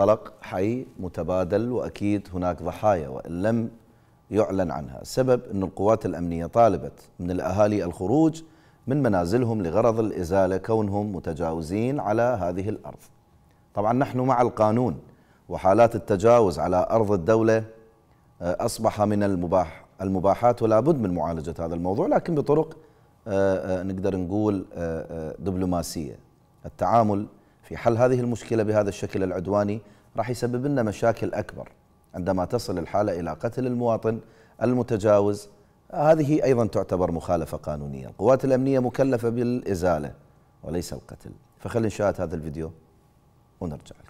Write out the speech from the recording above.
طلق حي متبادل وأكيد هناك ضحايا وإن لم يعلن عنها السبب أن القوات الأمنية طالبت من الأهالي الخروج من منازلهم لغرض الإزالة كونهم متجاوزين على هذه الأرض طبعا نحن مع القانون وحالات التجاوز على أرض الدولة آه، أصبح من المباح المباحات ولا بد من معالجة هذا الموضوع لكن بطرق آه، آه، نقدر نقول دبلوماسية التعامل في حل هذه المشكلة بهذا الشكل العدواني راح يسبب لنا مشاكل أكبر عندما تصل الحالة إلى قتل المواطن المتجاوز هذه أيضا تعتبر مخالفة قانونية القوات الأمنية مكلفة بالإزالة وليس القتل فخلي نشاهد هذا الفيديو ونرجع لك